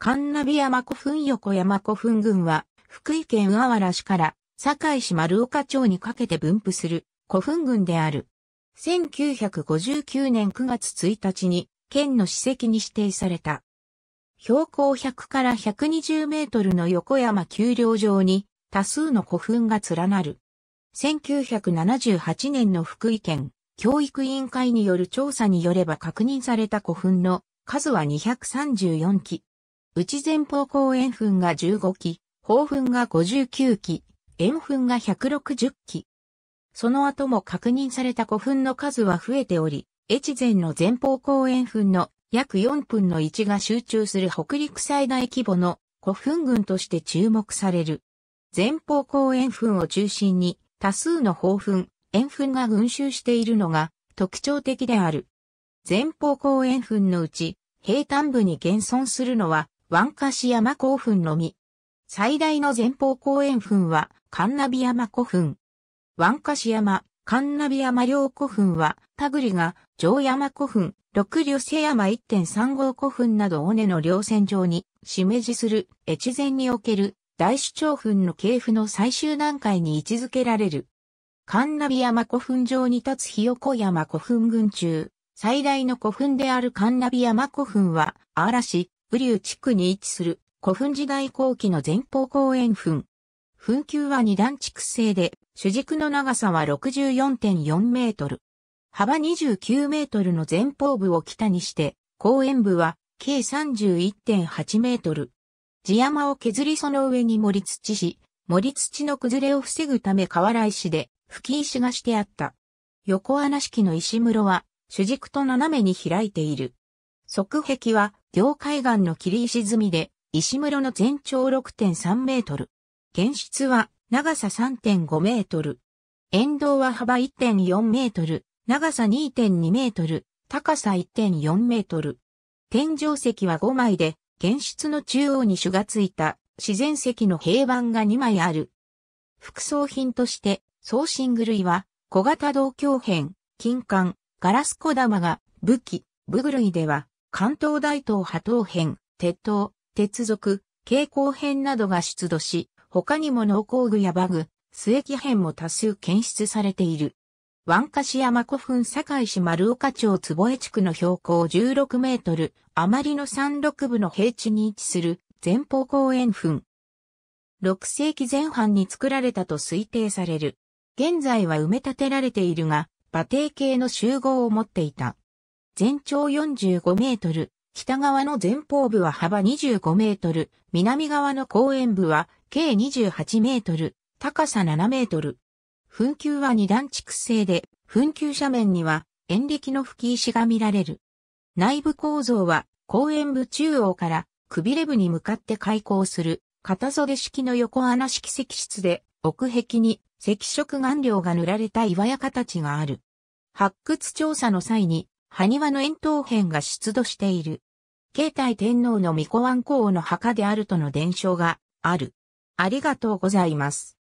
神美山古墳横山古墳群は、福井県小原市から堺市丸岡町にかけて分布する古墳群である。1959年9月1日に県の史跡に指定された。標高100から120メートルの横山丘陵上に多数の古墳が連なる。1978年の福井県教育委員会による調査によれば確認された古墳の数は234基。内前方後円墳が15基、方墳が59基、円墳が160基。その後も確認された古墳の数は増えており、越前の前方後円墳の約4分の1が集中する北陸最大規模の古墳群として注目される。前方後円墳を中心に多数の方墳、円墳が群集しているのが特徴的である。前方後円墳のうち平坦部に現存するのはワンカシ山古墳のみ。最大の前方後円墳は、カンナビ山古墳。ワンカシ山、カンナビ山両古墳は、タグリが、城山古墳、六流瀬山1.3号古墳など尾根の稜線上に、しめじする、越前における、大主張墳の系譜の最終段階に位置づけられる。カンナビ山古墳上に立つヒヨコ山古墳群中、最大の古墳であるカンナビ山古墳は、嵐、雨竜地区に位置する古墳時代後期の前方後円墳。墳丘は二段築制で、主軸の長さは64.4メートル。幅29メートルの前方部を北にして、後円部は計31.8メートル。地山を削りその上に盛り土し、盛り土の崩れを防ぐため河原石で吹き石がしてあった。横穴式の石室は主軸と斜めに開いている。側壁は両海岸の霧石積みで、石室の全長6.3メートル。原室は長さ3.5メートル。沿道は幅1.4メートル、長さ2.2メートル、高さ1.4メートル。天井石は5枚で、原室の中央に主がついた自然石の平板が2枚ある。副葬品として、装身具類は小型銅鏡片、金管、ガラス小玉が武器、武具類では関東大東波東編、鉄塔、鉄属、蛍光編などが出土し、他にも農工具やバグ、末木編も多数検出されている。湾菓市山古墳堺市丸岡町坪江地区の標高16メートル、余りの山麓部の平地に位置する前方公園墳。6世紀前半に作られたと推定される。現在は埋め立てられているが、馬蹄形の集合を持っていた。全長45メートル、北側の前方部は幅25メートル、南側の公園部は計28メートル、高さ7メートル。墳丘は二段築成で、墳丘斜面には遠力の吹石が見られる。内部構造は公園部中央からくびれ部に向かって開口する片袖式の横穴式石室で奥壁に赤色顔料が塗られた岩屋形がある。発掘調査の際に埴輪の円筒編が出土している。慶太天皇の御子湾公の墓であるとの伝承がある。ありがとうございます。